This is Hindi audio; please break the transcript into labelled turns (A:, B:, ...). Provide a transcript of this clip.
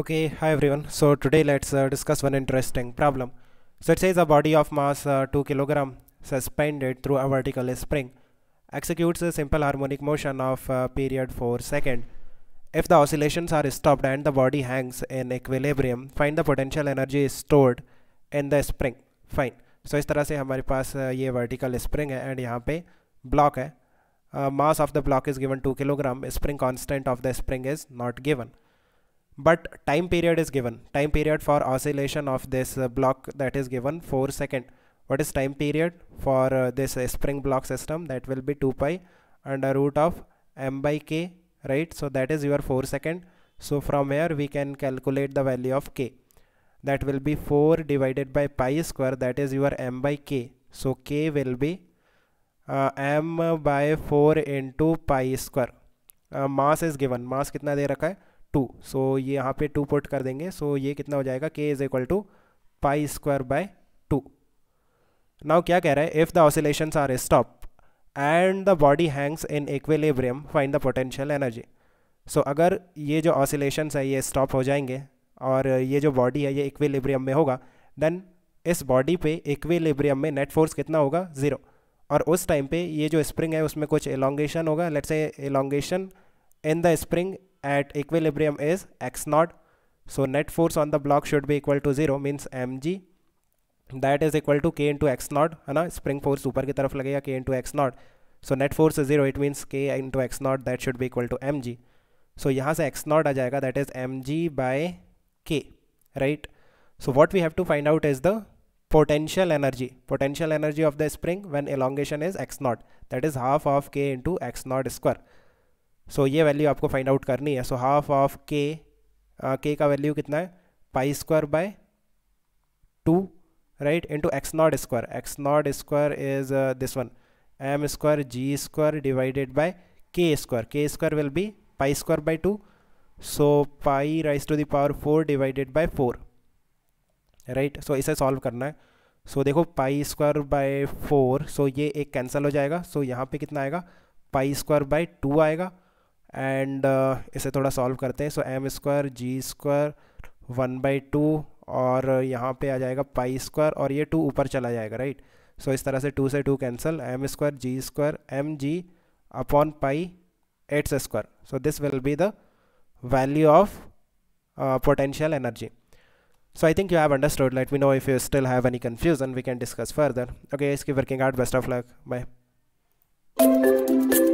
A: okay hi everyone so today let's uh, discuss one interesting problem so it says a body of mass uh, 2 kilogram suspended through a vertical spring executes a simple harmonic motion of uh, period 4 second if the oscillations are stopped and the body hangs in equilibrium find the potential energy stored in the spring fine so इस तरह से हमारे पास uh, ये vertical spring है and यहाँ पे block है uh, mass of the block is given 2 kilogram spring constant of the spring is not given but time period is given time period for oscillation of this uh, block that is given 4 second what is time period for uh, this uh, spring block system that will be 2 pi under root of m by k right so that is your 4 second so from here we can calculate the value of k that will be 4 divided by pi square that is your m by k so k will be uh, m by 4 into pi square uh, mass is given mass kitna de rakha hai two so ये यहाँ पे टू पुट कर देंगे सो so ये कितना हो जाएगा K is equal to pi square by two now क्या कह रहा है if the oscillation are stop and the body hangs in equilibrium find the potential energy so अगर ये जो ऑसिलेशन है ये स्टॉप हो जाएंगे और ये जो बॉडी है ये इक्विलिब्रियम में होगा देन इस बॉडी पे इक्विलिब्रियम में नेट फोर्स कितना होगा ज़ीरो और उस टाइम पे ये जो स्प्रिंग है उसमें कुछ एलोंगेशन होगा let's say elongation in the spring at equilibrium is x naught so net force on the block should be equal to 0 means mg that is equal to k into x naught and spring force super ऊपर taraf lagaya k into x naught So net force is zero it means k into x naught that should be equal to mg. So so यहाँ से naught naught that is mg by k, right? So what we have to find out is the potential energy potential energy of the spring when elongation is x naught that is half of k into x naught square so so, ये वैल्यू आपको फाइंड आउट करनी है सो हाफ ऑफ के के का वैल्यू कितना है pi square by two right into X naught square X naught square is this one M square G square divided by K square K square will be pi square by two so pi raise to the power four divided by four right so इसे सॉल्व करना है सो so, देखो pi square by four so ये एक कैंसिल हो जाएगा सो so, यहाँ पे कितना आएगा पाई स्क्वायर बाय टू आएगा एंड uh, इसे थोड़ा सॉल्व करते हैं so M square G square one by two और यहाँ पे आ जाएगा पाई स्क्वायर और ये टू ऊपर चला जाएगा राइट सो इस तरह से टू से two cancel M square G square M G upon pi eights square so this will be the value of potential energy so I think you have understood let me know if you still have any confusion we can discuss further okay इसकी working out best of luck bye